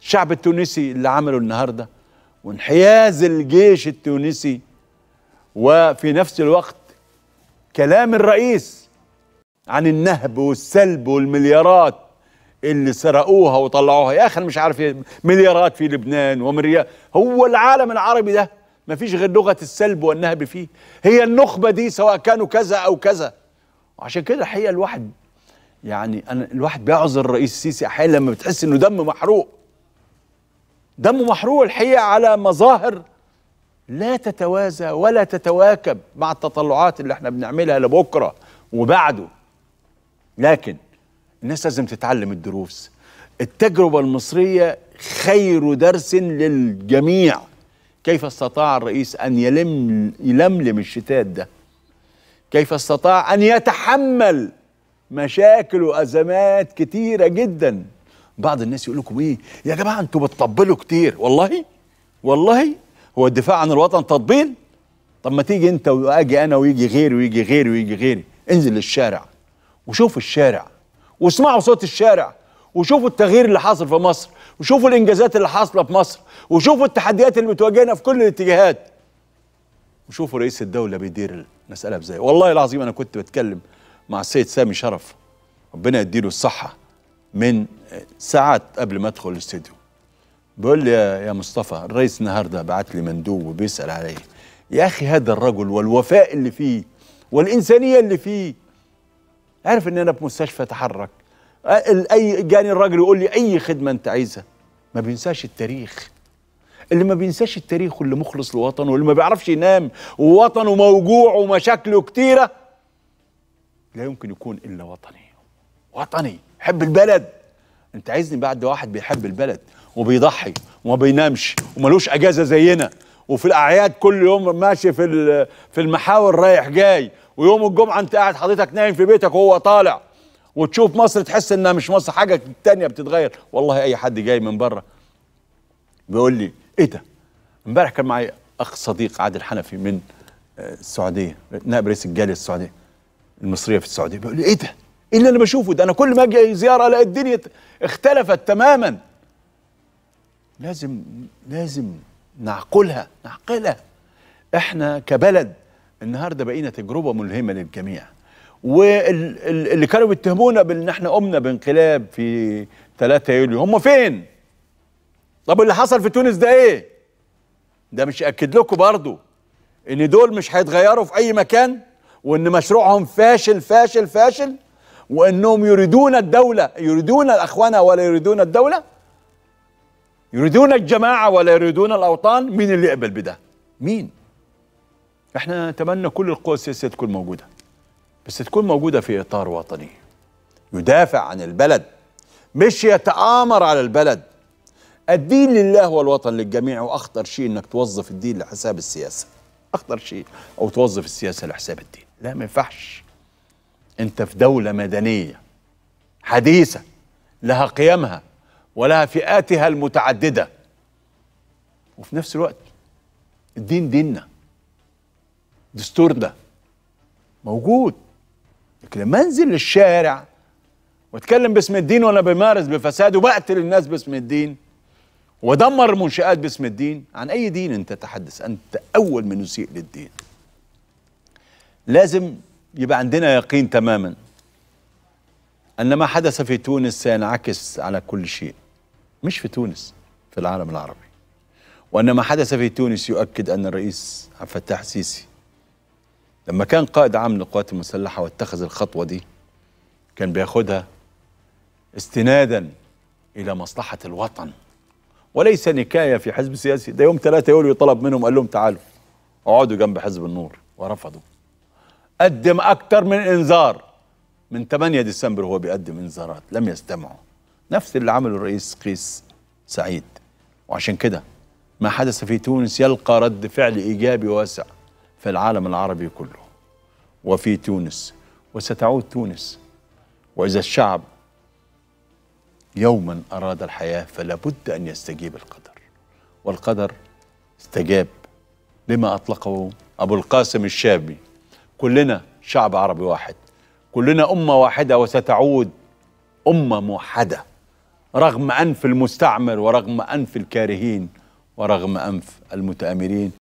الشعب التونسي اللي عمله النهارده وانحياز الجيش التونسي وفي نفس الوقت كلام الرئيس عن النهب والسلب والمليارات اللي سرقوها وطلعوها يا اخي مش عارف ايه مليارات في لبنان ومليار هو العالم العربي ده ما فيش غير لغه السلب والنهب فيه هي النخبه دي سواء كانوا كذا او كذا وعشان كده الحقيقه الواحد يعني انا الواحد بيعذر الرئيس السيسي احيانا لما بتحس انه دم محروق دمه محروق الحقيقه على مظاهر لا تتوازى ولا تتواكب مع التطلعات اللي احنا بنعملها لبكره وبعده لكن الناس لازم تتعلم الدروس التجربة المصرية خير درس للجميع كيف استطاع الرئيس أن يلم يلملم الشتات ده كيف استطاع أن يتحمل مشاكل وأزمات كتيرة جداً بعض الناس يقول لكم ايه يا جماعه انتوا بتطبلوا كتير والله والله هو الدفاع عن الوطن تطبيل طب ما تيجي انت واجي انا ويجي غيري ويجي غيري ويجي غيري انزل للشارع وشوف الشارع واسمعوا صوت الشارع وشوفوا التغيير اللي حاصل في مصر وشوفوا الانجازات اللي حاصله في مصر وشوفوا التحديات اللي بتواجهنا في كل الاتجاهات وشوفوا رئيس الدوله بيدير المساله ازاي والله العظيم انا كنت بتكلم مع السيد سامي شرف ربنا يديله الصحه من ساعات قبل ما ادخل الاستديو بقول لي يا مصطفى الرئيس النهارده بعت لي مندوب وبيسال علي يا اخي هذا الرجل والوفاء اللي فيه والانسانيه اللي فيه عارف ان انا في مستشفى اتحرك اي جاني الراجل يقول لي اي خدمه انت عايزها ما بينساش التاريخ اللي ما بينساش التاريخ واللي مخلص لوطنه واللي ما بيعرفش ينام ووطنه موجوع ومشاكله كتيره لا يمكن يكون الا وطني وطني بيحب البلد انت عايزني بعد واحد بيحب البلد وبيضحي وما بينامش وملوش اجازه زينا وفي الاعياد كل يوم ماشي في في المحاور رايح جاي ويوم الجمعه انت قاعد حضرتك نايم في بيتك وهو طالع وتشوف مصر تحس انها مش مصر حاجه تانية بتتغير والله اي حد جاي من بره بيقول لي ايه ده امبارح كان معايا اخ صديق عادل حنفي من آه، السعوديه نائب رئيس الجاليه السعوديه المصريه في السعوديه بيقول لي ايه ده ايه اللي انا بشوفه ده انا كل ما اجي زياره الاقي الدنيا اختلفت تماما لازم لازم نعقلها نعقلها احنا كبلد النهارده بقينا تجربه ملهمه للجميع واللي كانوا بيتهمونا بان احنا قمنا بانقلاب في 3 يوليو هم فين طب اللي حصل في تونس ده ايه ده مش اكد لكم برضو ان دول مش هيتغيروا في اي مكان وان مشروعهم فاشل فاشل فاشل وانهم يريدون الدوله يريدون الاخوان ولا يريدون الدوله يريدون الجماعه ولا يريدون الاوطان مين اللي يقبل بده مين احنا نتمنى كل القوى السياسيه تكون موجوده بس تكون موجوده في اطار وطني يدافع عن البلد مش يتآمر على البلد الدين لله والوطن للجميع واخطر شيء انك توظف الدين لحساب السياسه اخطر شيء او توظف السياسه لحساب الدين لا ما ينفعش انت في دولة مدنية حديثة لها قيمها ولها فئاتها المتعددة وفي نفس الوقت الدين ديننا دستورنا موجود لكن لما انزل للشارع واتكلم باسم الدين وانا بمارس بفساد وبقتل الناس باسم الدين ودمر منشآت باسم الدين عن أي دين أنت تتحدث أنت أول من يسيء للدين لازم يبقى عندنا يقين تماما أن ما حدث في تونس سينعكس على كل شيء مش في تونس في العالم العربي وأن ما حدث في تونس يؤكد أن الرئيس عبد الفتاح السيسي لما كان قائد عام للقوات المسلحة واتخذ الخطوة دي كان بياخدها استنادا إلى مصلحة الوطن وليس نكاية في حزب سياسي ده يوم 3 يوليو طلب منهم قال لهم تعالوا اقعدوا جنب حزب النور ورفضوا قدم أكثر من إنذار من 8 ديسمبر هو بيقدم إنذارات لم يستمعوا نفس اللي عمله الرئيس قيس سعيد وعشان كده ما حدث في تونس يلقى رد فعل إيجابي واسع في العالم العربي كله وفي تونس وستعود تونس وإذا الشعب يوما أراد الحياة فلا بد أن يستجيب القدر والقدر استجاب لما أطلقه أبو القاسم الشابي كلنا شعب عربي واحد كلنا أمة واحدة وستعود أمة موحدة رغم أنف المستعمر ورغم أنف الكارهين ورغم أنف المتآمرين